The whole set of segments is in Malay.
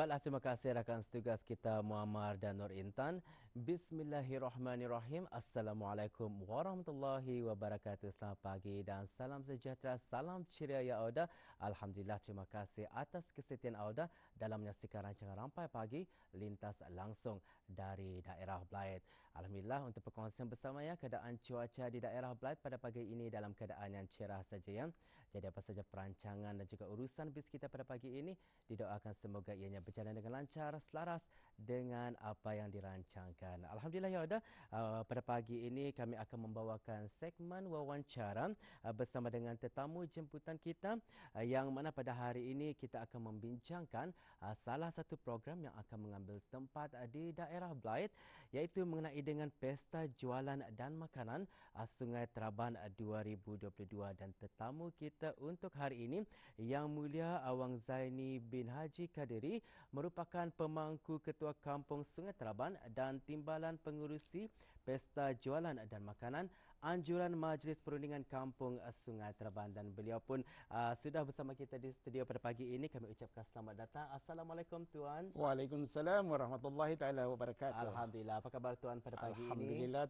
Baiklah, terima kasih rakan setugas kita Muammar dan Nur Intan. Bismillahirrahmanirrahim. Assalamualaikum warahmatullahi wabarakatuh. Selamat pagi dan salam sejahtera. Salam ceria ya Auda. Alhamdulillah, terima kasih atas kesetiaan Auda dalam menyaksikan rancangan Rampai Pagi lintas langsung dari daerah Blayet. Alhamdulillah, untuk perkongsian bersama ya, keadaan cuaca di daerah Blayet pada pagi ini dalam keadaan yang cerah saja ya. Jadi apa saja perancangan dan juga urusan bis kita pada pagi ini, didoakan semoga ianya berjalan dengan lancar selaras dengan apa yang dirancangkan. Alhamdulillah ya ada uh, pada pagi ini kami akan membawakan segmen wawancara uh, bersama dengan tetamu jemputan kita uh, yang mana pada hari ini kita akan membincangkan uh, salah satu program yang akan mengambil tempat uh, di daerah Blight iaitu mengenai dengan pesta jualan dan makanan uh, Sungai Teraban 2022 dan tetamu kita untuk hari ini yang mulia Awang Zaini bin Haji Kadiri merupakan pemangku Ketua Kampung Sungai Teraban dan Timbalan Pengurusi Pesta Jualan dan Makanan Anjuran Majlis Perundingan Kampung Sungai Teraban dan beliau pun uh, sudah bersama kita di studio pada pagi ini kami ucapkan selamat datang. Assalamualaikum tuan. Waalaikumsalam warahmatullahi taala wabarakatuh. Alhamdulillah. Apa khabar tuan pada pagi Alhamdulillah, ini? Alhamdulillah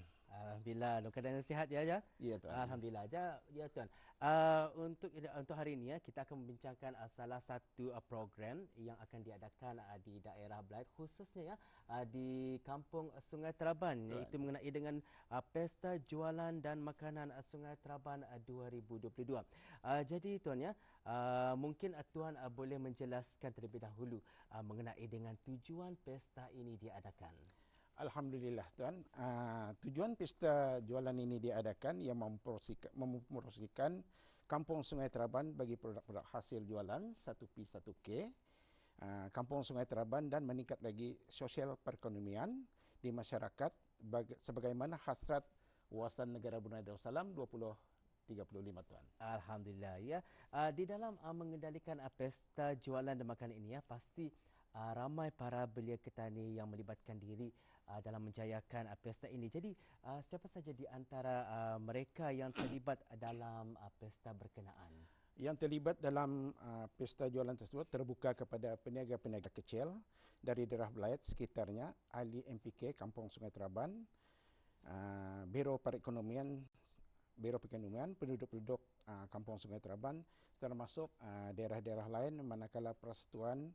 tuan. Alhamdulillah. Dalam keadaan sihat ya, ya. Ya, tuan. Alhamdulillah. Ya, ya tuan. Uh, untuk ya, untuk hari ini ya, kita akan membincangkan uh, salah satu uh, program yang akan diadakan uh, di daerah Blight khususnya ya uh, di Kampung Sungai Teraban tuan. iaitu mengenai dengan uh, pesta jualan dan makanan uh, Sungai Teraban uh, 2022. Uh, jadi tuan ya, uh, mungkin uh, tuan uh, boleh menjelaskan terlebih dahulu uh, mengenai dengan tujuan pesta ini diadakan. Alhamdulillah tuan, uh, tujuan pesta jualan ini diadakan yang mempromosikan Kampung Sungai Teraban bagi produk-produk hasil jualan 1P 1K. Uh, Kampung Sungai Teraban dan meningkat lagi sosial perekonomian di masyarakat baga- sebagaimana hasrat Wawasan Negara Brunei Darussalam 20 35 tuan. Alhamdulillah ya. Uh, di dalam uh, mengendalikan uh, pesta jualan dan makanan ini ya pasti uh, ramai para belia ketani yang melibatkan diri uh, dalam menjayakan uh, pesta ini. Jadi uh, siapa saja di antara uh, mereka yang terlibat dalam uh, pesta berkenaan? Yang terlibat dalam uh, pesta jualan tersebut terbuka kepada peniaga-peniaga kecil dari daerah Belayat sekitarnya, ahli MPK Kampung Sungai Teraban, uh, Biro Perekonomian Biro Perekonomian, penduduk-penduduk uh, Kampung Sungai Teraban termasuk uh, daerah-daerah lain manakala persatuan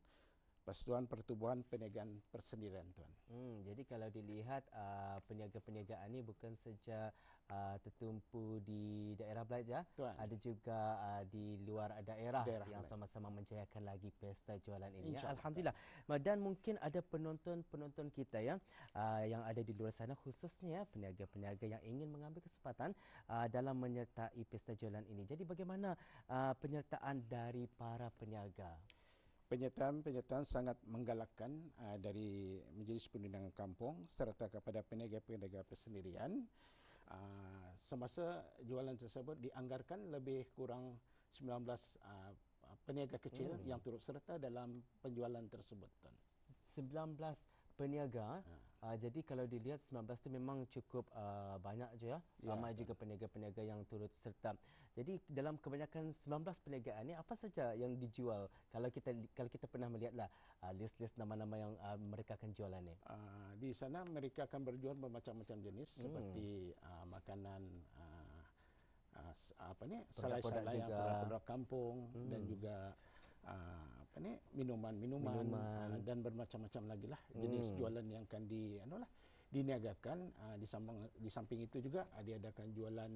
persatuan pertubuhan peniagaan persendirian tuan. Hmm jadi kalau dilihat uh, peniaga-peniagaan ini bukan saja uh, tertumpu di daerah belajar tuan. ada juga uh, di luar daerah, daerah yang sama-sama menjayakan lagi pesta jualan ini. Ya, Alhamdulillah. Tuan. Dan mungkin ada penonton-penonton kita ya uh, yang ada di luar sana khususnya peniaga-peniaga yang ingin mengambil kesempatan uh, dalam menyertai pesta jualan ini. Jadi bagaimana uh, penyertaan dari para peniaga? Penyertaan-penyertaan sangat menggalakkan uh, dari Majlis Perundangan Kampung serta kepada peniaga-peniaga persendirian. Uh, semasa jualan tersebut dianggarkan lebih kurang 19 uh, ah, peniaga kecil hmm. yang turut serta dalam penjualan tersebut. 19 peniaga. Ha. Uh, jadi kalau dilihat 19 tu memang cukup uh, banyak je ya. ya Ramai kan. juga peniaga-peniaga yang turut serta. Jadi dalam kebanyakan 19 peniagaan ni apa saja yang dijual? Kalau kita kalau kita pernah melihatlah uh, list-list nama-nama yang uh, mereka akan jualan ni. Uh, di sana mereka akan berjual bermacam-macam jenis hmm. seperti uh, makanan uh, uh, apa ni? Selai-selai yang produk kampung hmm. dan juga uh, apa ni minuman minuman, minuman. Uh, dan bermacam-macam lagi lah hmm. jenis jualan yang akan di anu lah diniagakan ah, di samping di samping itu juga uh, diadakan jualan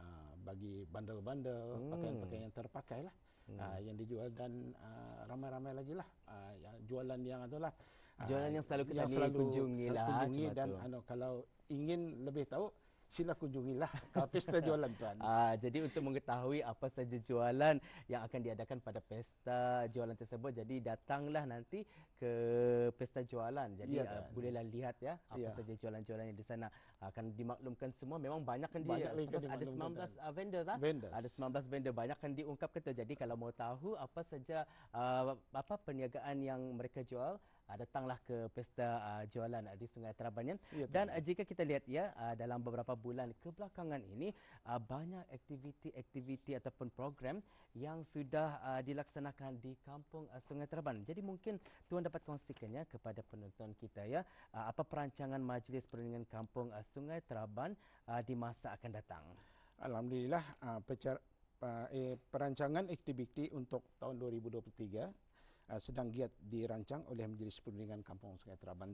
uh, bagi bandel-bandel hmm. pakaian-pakaian yang terpakai lah hmm. uh, yang dijual dan ramai-ramai lagi lah uh, jualan yang atau lah uh, jualan yang selalu kita selalu kunjungi lah kunjungi dan anu, kalau ingin lebih tahu sila kunjungilah uh, pesta jualan tuan. Uh, ah, jadi untuk mengetahui apa saja jualan yang akan diadakan pada pesta jualan tersebut, jadi datanglah nanti ke pesta jualan. Jadi ya, uh, bolehlah lihat ya apa ya. saja jualan-jualan yang di sana akan uh, dimaklumkan semua. Memang banyak kan dia ada 19 tuan. Ah, vendors ah. Vendors. Ada 19 vendor banyak kan diungkapkan kata. Jadi kalau mau tahu apa saja uh, apa perniagaan yang mereka jual, uh, datanglah ke pesta uh, jualan uh, di Sungai Terabannya. Ya, Dan uh, jika kita lihat ya uh, dalam beberapa bulan kebelakangan ini uh, banyak aktiviti-aktiviti ataupun program yang sudah uh, dilaksanakan di Kampung uh, Sungai Teraban. Jadi mungkin tuan dapat kongsikannya kepada penonton kita ya uh, apa perancangan Majlis Perundingan Kampung uh, Sungai Teraban uh, di masa akan datang. Alhamdulillah uh, pecar, uh, eh, perancangan aktiviti untuk tahun 2023 uh, sedang giat dirancang oleh Majlis Perundingan Kampung Sungai Teraban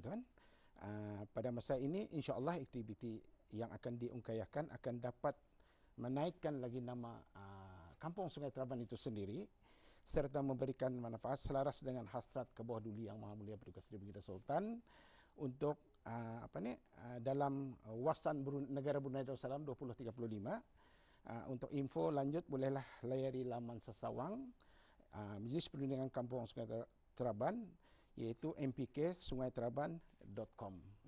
Uh, pada masa ini insya-Allah aktiviti yang akan diungkayakan akan dapat menaikkan lagi nama uh, Kampung Sungai Teraban itu sendiri serta memberikan manfaat selaras dengan hasrat kebawah duli yang Maha Mulia Perdana Seri Baginda Sultan untuk uh, apa ni uh, dalam wasan Brun- negara Brunei Darussalam 2035 uh, untuk info lanjut bolehlah layari laman sesawang Uh, ah, Majlis Perlindungan Kampung Sungai Teraban iaitu MPK Sungai Teraban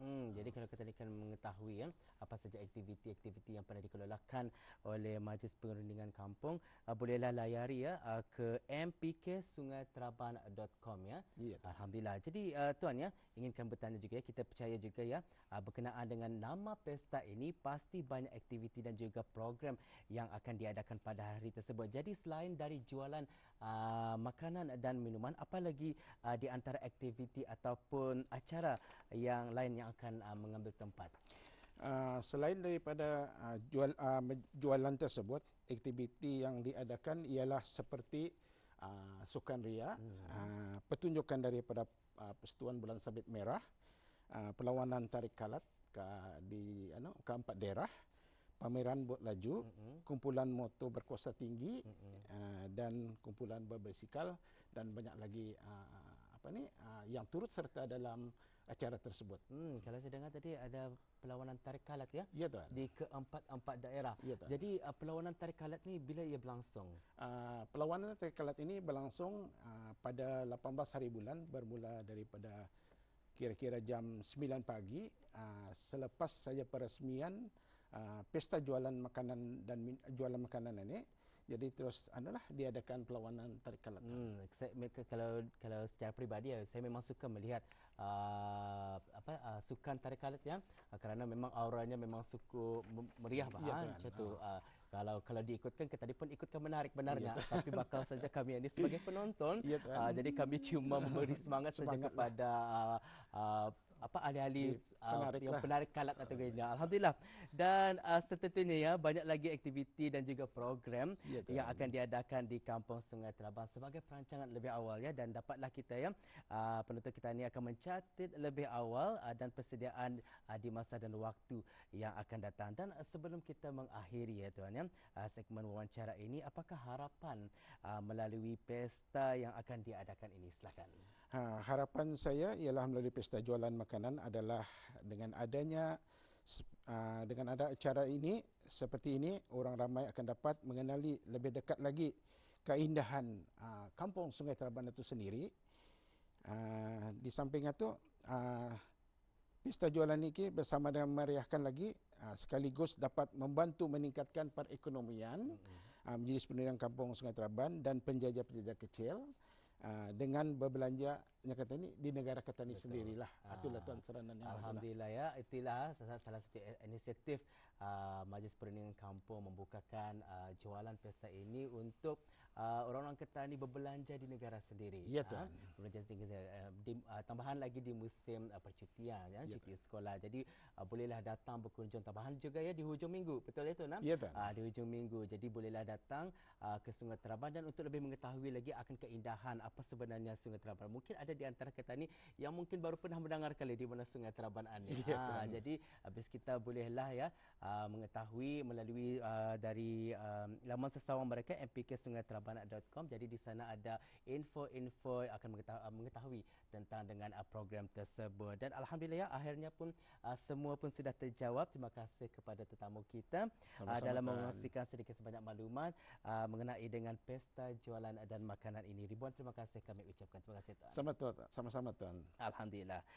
Hmm, jadi ah. kalau kita nak kan mengetahui ya, apa saja aktiviti-aktiviti yang pernah dikelolakan oleh Majlis Perundingan Kampung, uh, bolehlah layari ya uh, ke mpksungaiteraban.com ya. Yeah. Alhamdulillah. Jadi uh, tuan ya, ingin kami bertanya juga ya, kita percaya juga ya uh, berkenaan dengan nama pesta ini pasti banyak aktiviti dan juga program yang akan diadakan pada hari tersebut. Jadi selain dari jualan uh, makanan dan minuman, apalagi uh, di antara aktiviti ataupun acara yang lain yang akan uh, mengambil tempat? Uh, selain daripada uh, jual, uh, jualan tersebut, aktiviti yang diadakan ialah seperti uh, sukan ria, hmm. uh, pertunjukan daripada uh, Persetuan Bulan Sabit Merah, uh, perlawanan tarik kalat ke, di ano, keempat daerah, pameran bot laju, hmm. kumpulan motor berkuasa tinggi hmm. uh, dan kumpulan berbasikal dan banyak lagi uh, apa ni uh, yang turut serta dalam acara tersebut. Hmm, kalau saya dengar tadi ada perlawanan tarik kalat ya, ya tuan. di keempat-empat daerah. Ya, tuan. Jadi uh, perlawanan tarik kalat ni bila ia berlangsung? Uh, perlawanan tarik kalat ini berlangsung uh, pada 18 hari bulan bermula daripada kira-kira jam 9 pagi uh, selepas saja peresmian uh, pesta jualan makanan dan jualan makanan ini. Jadi terus adalah diadakan perlawanan tarik kelakar. Hmm, saya, kalau kalau secara peribadi eh, saya memang suka melihat uh, apa uh, sukan tarik kelakar yang uh, kerana memang auranya memang suku meriah ya, bahan ya, macam tu. Uh, kalau kalau diikutkan kita tadi pun ikutkan menarik benarnya ya, tapi bakal saja kami ini sebagai penonton ya, uh, jadi kami cuma memberi semangat, semangat saja kepada uh, uh, apa ahli-ahli uh, yang lah. penarik kalat kategorinya. Alhamdulillah. Dan uh, ah, setentunya ya banyak lagi aktiviti dan juga program ya, yang akan diadakan di Kampung Sungai Terabang sebagai perancangan lebih awal ya dan dapatlah kita ya uh, ah, penonton kita ini akan mencatat lebih awal uh, dan persediaan uh, di masa dan waktu yang akan datang dan uh, sebelum kita mengakhiri ya tuan ya uh, segmen wawancara ini apakah harapan uh, melalui pesta yang akan diadakan ini silakan. Ha, harapan saya ialah melalui pesta jualan makanan adalah dengan adanya ha, dengan ada acara ini seperti ini orang ramai akan dapat mengenali lebih dekat lagi keindahan ha, kampung Sungai Teraban itu sendiri. Ha, di samping itu pesta jualan ini bersama dengan meriahkan lagi sekaligus dapat membantu meningkatkan perekonomian hmm. menjadi sepenuhnya kampung Sungai Teraban dan penjajah-penjajah kecil. Ah, dengan berbelanja yang kata ni di negara kata ni sendirilah. Ha. Itulah tuan seranan yang alhamdulillah ya. Itulah salah, salah satu inisiatif uh, Majlis Perundingan Kampung membukakan uh, jualan pesta ini untuk uh, orang-orang kata ni berbelanja di negara sendiri. Ya tuan. Ha. Belanja sendiri uh, eh, di, uh, tambahan lagi di musim uh, percutian ya, ya, cuti tuan. sekolah. Jadi uh, bolehlah datang berkunjung tambahan juga ya di hujung minggu. Betul ya tuan? Ya tuan. Uh, di hujung minggu. Jadi bolehlah datang uh, ke Sungai Terabang dan untuk lebih mengetahui lagi akan keindahan apa sebenarnya Sungai Terabang. Mungkin ada ada di antara kita ni yang mungkin baru pernah mendengar kali di mana Sungai Terabanan ni. Ya, ha, jadi habis kita bolehlah ya uh, mengetahui melalui uh, dari uh, laman sesawang mereka mpksungaiterabanan.com. Jadi di sana ada info-info akan mengetahui, mengetahui tentang dengan uh, program tersebut. Dan alhamdulillah ya akhirnya pun uh, semua pun sudah terjawab. Terima kasih kepada tetamu kita uh, dalam memastikan sedikit sebanyak maklumat uh, mengenai dengan pesta jualan dan makanan ini. Ribuan terima kasih kami ucapkan. Terima kasih Tuan. Selamat Betul tak? Sama-sama Tuan. Alhamdulillah.